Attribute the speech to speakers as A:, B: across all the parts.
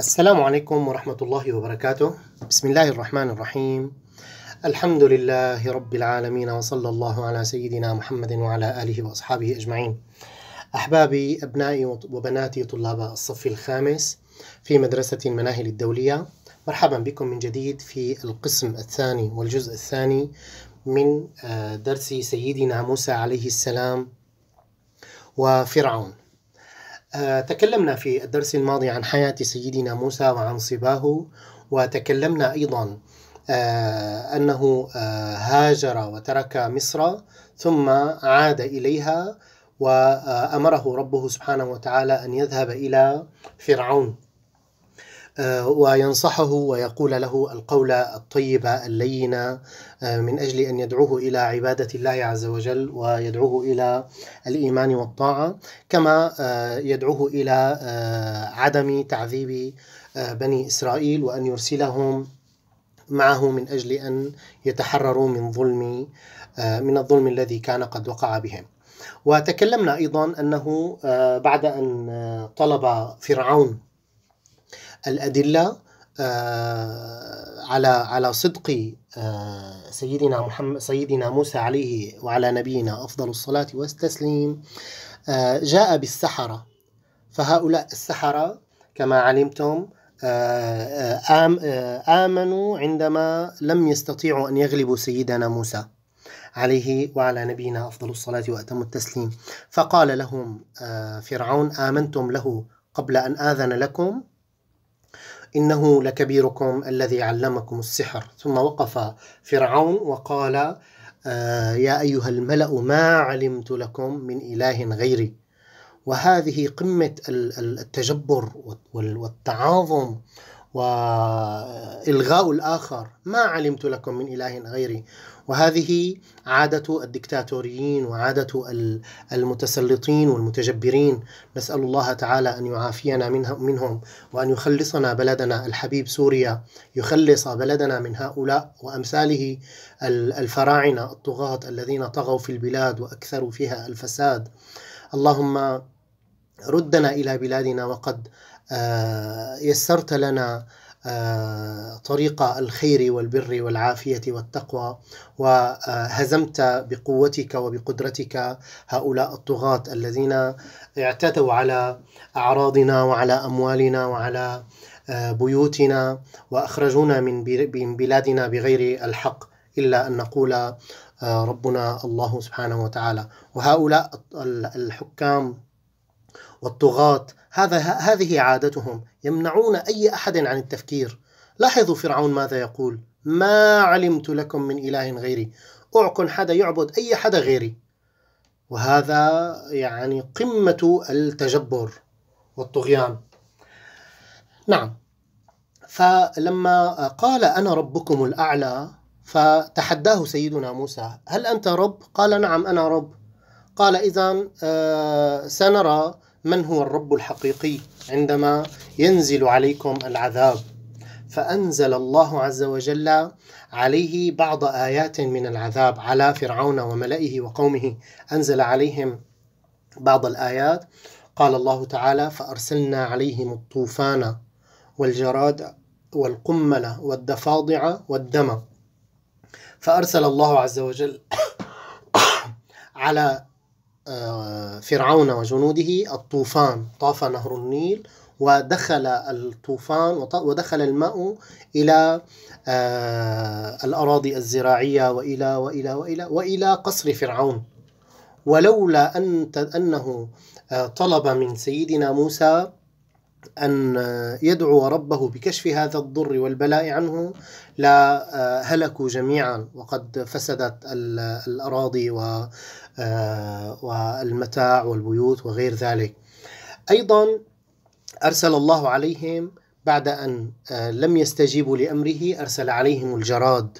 A: السلام عليكم ورحمة الله وبركاته بسم الله الرحمن الرحيم الحمد لله رب العالمين وصلى الله على سيدنا محمد وعلى آله وأصحابه أجمعين أحبابي أبنائي وبناتي طلاب الصف الخامس في مدرسة المناهل الدولية مرحبا بكم من جديد في القسم الثاني والجزء الثاني من آه، درس سيدنا موسى عليه السلام وفرعون آه، تكلمنا في الدرس الماضي عن حياة سيدنا موسى وعن صباه وتكلمنا أيضا آه، أنه آه، هاجر وترك مصر ثم عاد إليها وأمره ربه سبحانه وتعالى أن يذهب إلى فرعون آه، وينصحه ويقول له القول الطيب اللين آه، من اجل ان يدعوه الى عباده الله عز وجل ويدعوه الى الايمان والطاعه كما آه، يدعوه الى عدم تعذيب بني اسرائيل وان يرسلهم معه من اجل ان يتحرروا من ظلم من الظلم الذي كان قد وقع بهم. وتكلمنا ايضا انه بعد ان طلب فرعون الأدلة آه، على على صدق آه، سيدنا محمد سيدنا موسى عليه وعلى نبينا أفضل الصلاة والتسليم آه، جاء بالسحرة فهؤلاء السحرة كما علمتم آمنوا عندما لم يستطيعوا أن يغلبوا سيدنا موسى عليه وعلى نبينا أفضل الصلاة وأتم التسليم فقال لهم فرعون آمنتم له قبل أن آذن لكم إنه لكبيركم الذي علمكم السحر ثم وقف فرعون وقال آه، يا أيها الملأ ما علمت لكم من إله غيري وهذه قمة التجبر والتعاظم والغاء الاخر ما علمت لكم من اله غيري وهذه عاده الدكتاتوريين وعاده المتسلطين والمتجبرين نسال الله تعالى ان يعافينا منهم وان يخلصنا بلدنا الحبيب سوريا يخلص بلدنا من هؤلاء وامثاله الفراعنه الطغاه الذين طغوا في البلاد واكثروا فيها الفساد اللهم ردنا الى بلادنا وقد آه، يسرت لنا آه، طريق الخير والبر والعافية والتقوى وهزمت بقوتك وبقدرتك هؤلاء الطغاة الذين اعتدوا على أعراضنا وعلى أموالنا وعلى آه، بيوتنا وأخرجونا من بلادنا بغير الحق إلا أن نقول ربنا الله سبحانه وتعالى وهؤلاء الحكام والطغاة هذا هذه عادتهم يمنعون أي أحد عن التفكير لاحظوا فرعون ماذا يقول ما علمت لكم من إله غيري أعكن حدا يعبد أي حدا غيري وهذا يعني قمة التجبر والطغيان نعم فلما قال أنا ربكم الأعلى فتحداه سيدنا موسى هل أنت رب؟ قال نعم أنا رب قال إذا آه، سنرى من هو الرب الحقيقي عندما ينزل عليكم العذاب فأنزل الله عز وجل عليه بعض آيات من العذاب على فرعون وملئه وقومه أنزل عليهم بعض الآيات قال الله تعالى فأرسلنا عليهم الطوفان والجراد والقمل والضفادع والدم فأرسل الله عز وجل على آه، فرعون وجنوده الطوفان طاف نهر النيل ودخل الطوفان ودخل الماء إلى آه، الأراضي الزراعية وإلى وإلى وإلى وإلى قصر فرعون ولولا أن أنه آه، طلب من سيدنا موسى أن يدعو ربه بكشف هذا الضر والبلاء عنه لا آه، هلكوا جميعا وقد فسدت الأراضي آه، والمتاع والبيوت وغير ذلك أيضا أرسل الله عليهم بعد أن آه، لم يستجيبوا لأمره أرسل عليهم الجراد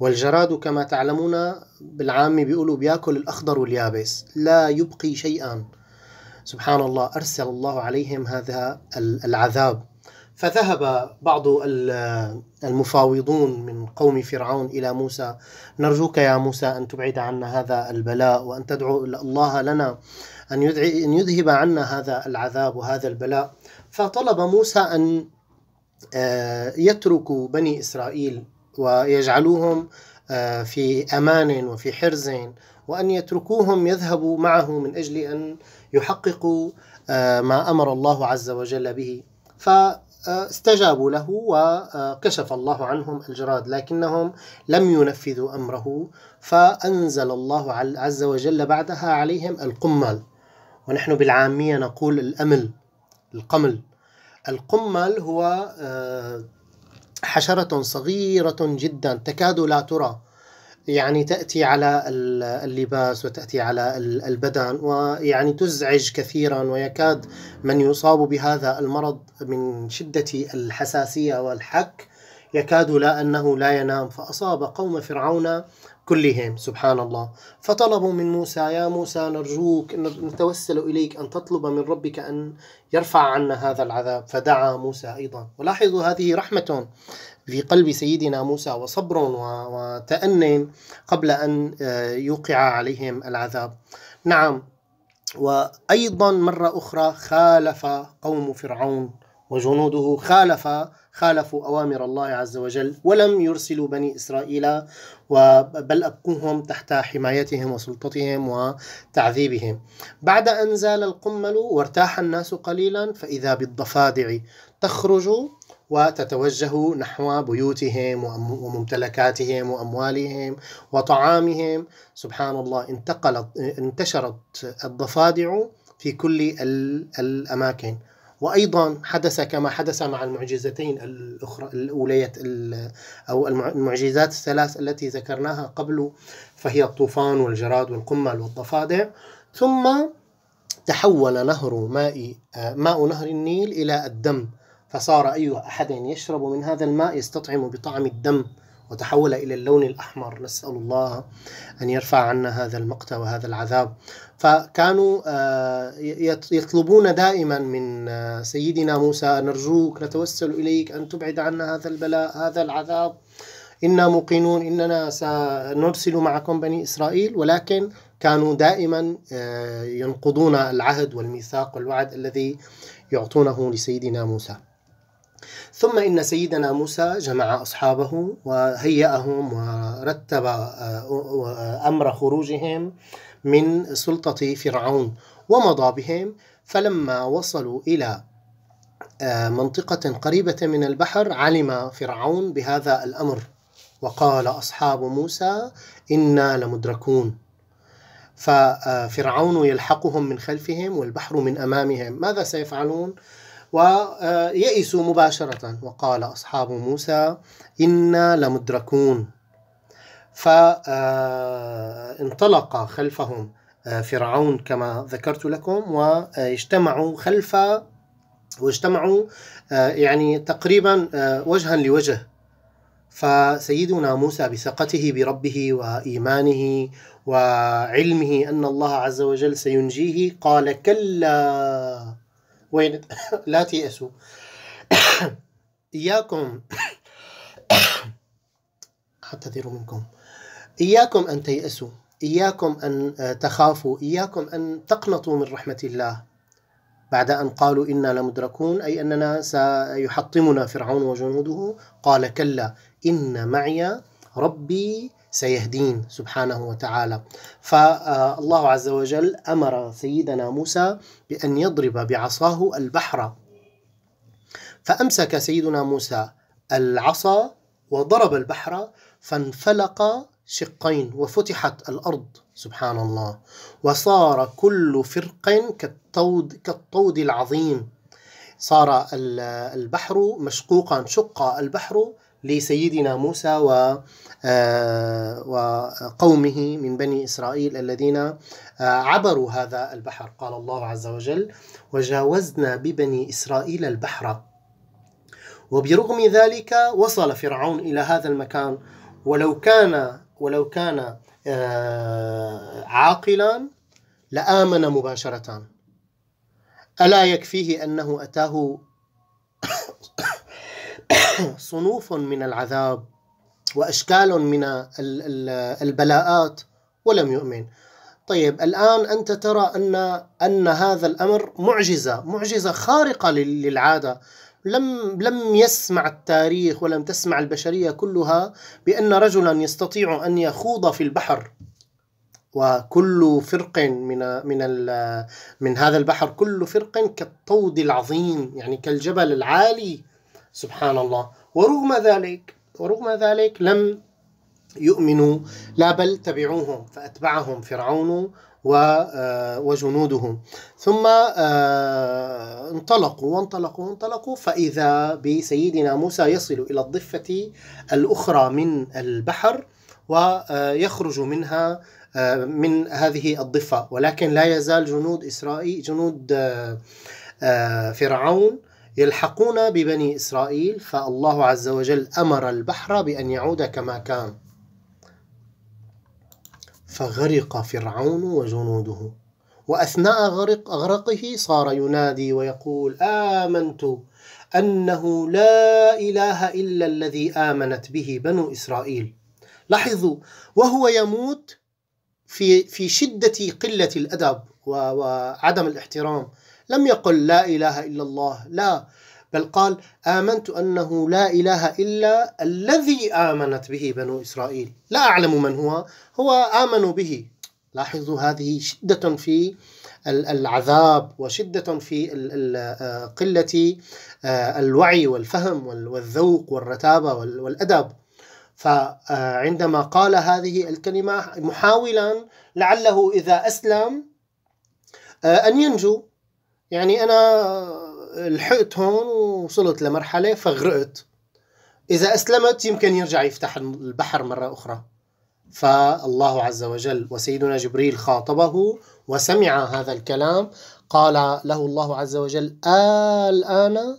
A: والجراد كما تعلمون بالعام بيقولوا بياكل الأخضر واليابس لا يبقي شيئا سبحان الله أرسل الله عليهم هذا العذاب فذهب بعض المفاوضون من قوم فرعون إلى موسى نرجوك يا موسى أن تبعد عنا هذا البلاء وأن تدعو الله لنا أن يذهب عنا هذا العذاب وهذا البلاء فطلب موسى أن آه، يتركوا بني إسرائيل ويجعلوهم آه، في أمان وفي حرز وأن يتركوهم يذهبوا معه من أجل أن يحققوا آه، ما أمر الله عز وجل به فاستجابوا له وكشف الله عنهم الجراد لكنهم لم ينفذوا أمره فأنزل الله عز وجل بعدها عليهم القمل ونحن بالعامية نقول الأمل القمل القمل هو آه، حشرة صغيرة جدا تكاد لا ترى يعني تأتي على اللباس وتأتي على البدن ويعني تزعج كثيرا ويكاد من يصاب بهذا المرض من شدة الحساسية والحك يكاد لا أنه لا ينام فأصاب قوم فرعون كلهم سبحان الله فطلبوا من موسى يا موسى نرجوك نتوسل إليك أن تطلب من ربك أن يرفع عنا هذا العذاب فدعا موسى أيضا ولاحظوا هذه رحمة في قلب سيدنا موسى وصبر وتأن قبل أن آه، يوقع عليهم العذاب نعم وأيضا مرة أخرى خالف قوم فرعون وجنوده خالف خالفوا أوامر الله عز وجل ولم يرسلوا بني إسرائيل بل أبقوهم تحت حمايتهم وسلطتهم وتعذيبهم بعد أن زال القمل وارتاح الناس قليلا فإذا بالضفادع تخرج وتتوجه نحو بيوتهم وممتلكاتهم واموالهم وطعامهم سبحان الله انتقلت انتشرت الضفادع في كل الاماكن وايضا حدث كما حدث مع المعجزتين الاخرى الاولية او المعجزات الثلاث التي ذكرناها قبل فهي الطوفان والجراد والقمل والضفادع ثم تحول نهر ماء ماء نهر النيل الى الدم فصار أي أحد يشرب من هذا الماء يستطعم بطعم الدم وتحول إلى اللون الأحمر نسأل الله أن يرفع عنا هذا المقتى وهذا العذاب فكانوا آه، يطلبون دائما من آه، سيدنا موسى نرجوك نتوسل إليك أن تبعد عنا هذا البلاء هذا العذاب إنا موقنون إننا سنرسل معكم بني إسرائيل ولكن كانوا دائما آه، ينقضون العهد والميثاق والوعد الذي يعطونه لسيدنا موسى ثم إن سيدنا موسى جمع أصحابه وهيأهم ورتب آه، أمر خروجهم من سلطة فرعون ومضى بهم فلما وصلوا إلى آه، منطقة قريبة من البحر علم فرعون بهذا الأمر وقال أصحاب موسى إنا لمدركون ففرعون يلحقهم من خلفهم والبحر من أمامهم ماذا سيفعلون؟ ويئسوا مباشرة وقال أصحاب موسى إنا لمدركون فانطلق آه، خلفهم آه، فرعون كما ذكرت لكم واجتمعوا خلف واجتمعوا آه، يعني تقريبا وجها لوجه فسيدنا موسى بثقته بربه وإيمانه وعلمه أن الله عز وجل سينجيه قال كلا وين لا تيأسوا إياكم أعتذر منكم إياكم أن تيأسوا إياكم أن آه، تخافوا إياكم أن تقنطوا من رحمة الله بعد أن قالوا إنا لمدركون أي أننا سيحطمنا فرعون وجنوده قال كلا إن معي ربي سيهدين سبحانه وتعالى فالله عز وجل أمر سيدنا موسى بأن يضرب بعصاه البحر فأمسك سيدنا موسى العصا وضرب البحر فانفلق شقين وفتحت الأرض سبحان الله وصار كل فرق كالطود, كالطود العظيم صار البحر مشقوقا شق البحر لسيدنا موسى و آه، وقومه من بني إسرائيل الذين آه، عبروا هذا البحر قال الله عز وجل وجاوزنا ببني إسرائيل البحر وبرغم ذلك وصل فرعون إلى هذا المكان ولو كان ولو كان آه، عاقلا لآمن مباشرة ألا يكفيه أنه أتاه صنوف من العذاب وأشكال من البلاءات ولم يؤمن طيب الآن أنت ترى أن أن هذا الأمر معجزة معجزة خارقة للعادة لم لم يسمع التاريخ ولم تسمع البشرية كلها بأن رجلا يستطيع أن يخوض في البحر وكل فرق من من من هذا البحر كل فرق كالطود العظيم يعني كالجبل العالي سبحان الله ورغم ذلك ورغم ذلك لم يؤمنوا لا بل تبعوهم فأتبعهم فرعون آه، وجنوده ثم آه، انطلقوا وانطلقوا وانطلقوا فإذا بسيدنا موسى يصل إلى الضفة الأخرى من البحر ويخرج آه، منها من هذه الضفة ولكن لا يزال جنود إسرائيل جنود فرعون يلحقون ببني إسرائيل فالله عز وجل أمر البحر بأن يعود كما كان فغرق فرعون وجنوده وأثناء غرق غرقه صار ينادي ويقول آمنت أنه لا إله إلا الذي آمنت به بنو إسرائيل لاحظوا وهو يموت في في شدة قلة الأدب وعدم الاحترام لم يقل لا إله إلا الله لا بل قال آمنت أنه لا إله إلا الذي آمنت به بنو إسرائيل لا أعلم من هو هو آمنوا به لاحظوا هذه شدة في العذاب وشدة في آه، قلة آه، الوعي والفهم والذوق والرتابة والأدب فعندما قال هذه الكلمة محاولا لعله إذا أسلم آه، أن ينجو يعني أنا لحقت هون ووصلت لمرحلة فغرقت إذا أسلمت يمكن يرجع يفتح البحر مرة أخرى فالله عز وجل وسيدنا جبريل خاطبه وسمع هذا الكلام قال له الله عز وجل الآن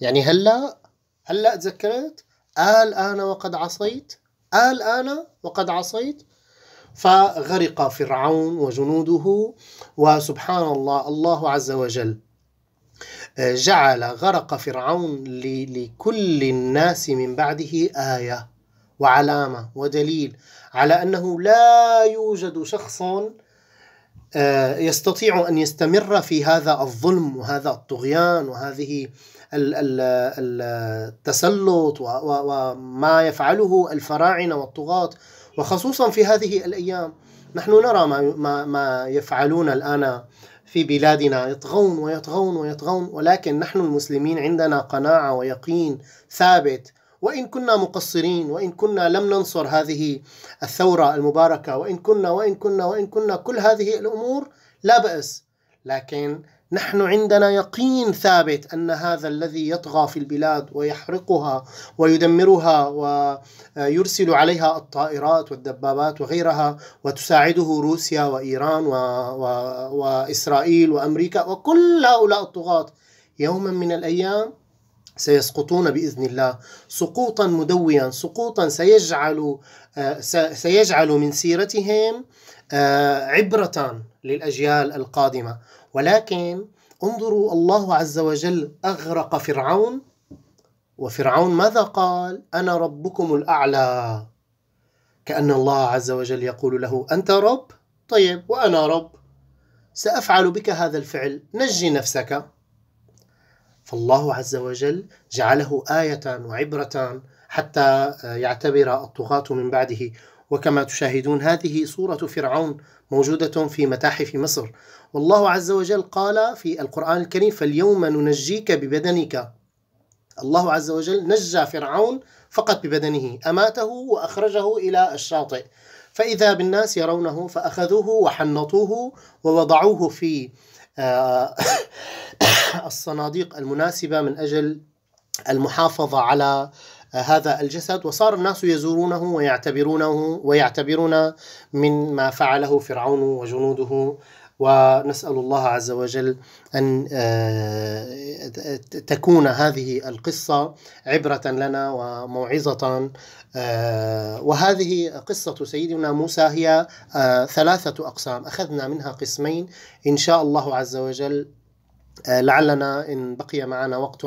A: يعني هلا هلا تذكرت الآن وقد عصيت الآن وقد عصيت فغرق فرعون وجنوده وسبحان الله الله عز وجل آه، جعل غرق فرعون لكل الناس من بعده آية وعلامة ودليل على أنه لا يوجد شخص آه، يستطيع أن يستمر في هذا الظلم وهذا الطغيان وهذه التسلط وما يفعله الفراعنه والطغاه وخصوصا في هذه الايام نحن نرى ما ما يفعلون الان في بلادنا يطغون ويطغون ويطغون ولكن نحن المسلمين عندنا قناعه ويقين ثابت وان كنا مقصرين وان كنا لم ننصر هذه الثوره المباركه وان كنا وان كنا وان كنا كل هذه الامور لا باس لكن نحن عندنا يقين ثابت ان هذا الذي يطغى في البلاد ويحرقها ويدمرها ويرسل عليها الطائرات والدبابات وغيرها وتساعده روسيا وايران و... و... واسرائيل وامريكا وكل هؤلاء الطغاة يوما من الايام سيسقطون باذن الله سقوطا مدويا سقوطا سيجعل سيجعل من سيرتهم آه، عبره للاجيال القادمه ولكن انظروا الله عز وجل أغرق فرعون وفرعون ماذا قال أنا ربكم الأعلى كأن الله عز وجل يقول له أنت رب طيب وأنا رب سأفعل بك هذا الفعل نجي نفسك فالله عز وجل جعله آية وعبرة حتى يعتبر الطغاة من بعده وكما تشاهدون هذه صورة فرعون موجودة في متاحف مصر والله عز وجل قال في القرآن الكريم فاليوم ننجيك ببدنك الله عز وجل نجى فرعون فقط ببدنه أماته وأخرجه إلى الشاطئ فإذا بالناس يرونه فأخذوه وحنطوه ووضعوه في آه، الصناديق المناسبة من أجل المحافظة على آه، هذا الجسد وصار الناس يزورونه ويعتبرونه ويعتبرون من ما فعله فرعون وجنوده ونسأل الله عز وجل أن آه، تكون هذه القصة عبرة لنا وموعظة آه، وهذه قصة سيدنا موسى هي آه، ثلاثة أقسام أخذنا منها قسمين إن شاء الله عز وجل لعلنا إن بقي معنا وقت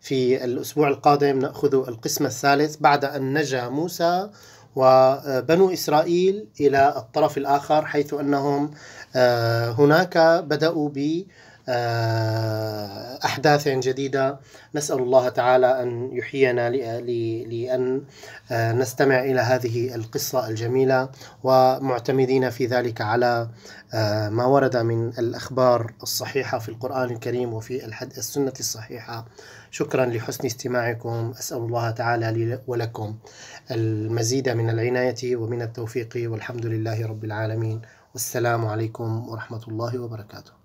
A: في الأسبوع القادم نأخذ القسم الثالث بعد أن نجا موسى وبنو إسرائيل إلى الطرف الآخر حيث أنهم آه، هناك بدأوا ب آه، أحداث جديدة نسأل الله تعالى أن يحيينا لأن آه، نستمع إلى هذه القصة الجميلة ومعتمدين في ذلك على ما ورد من الأخبار الصحيحة في القرآن الكريم وفي السنة الصحيحة شكرا لحسن استماعكم أسأل الله تعالى لي ولكم المزيد من العناية ومن التوفيق والحمد لله رب العالمين والسلام عليكم ورحمة الله وبركاته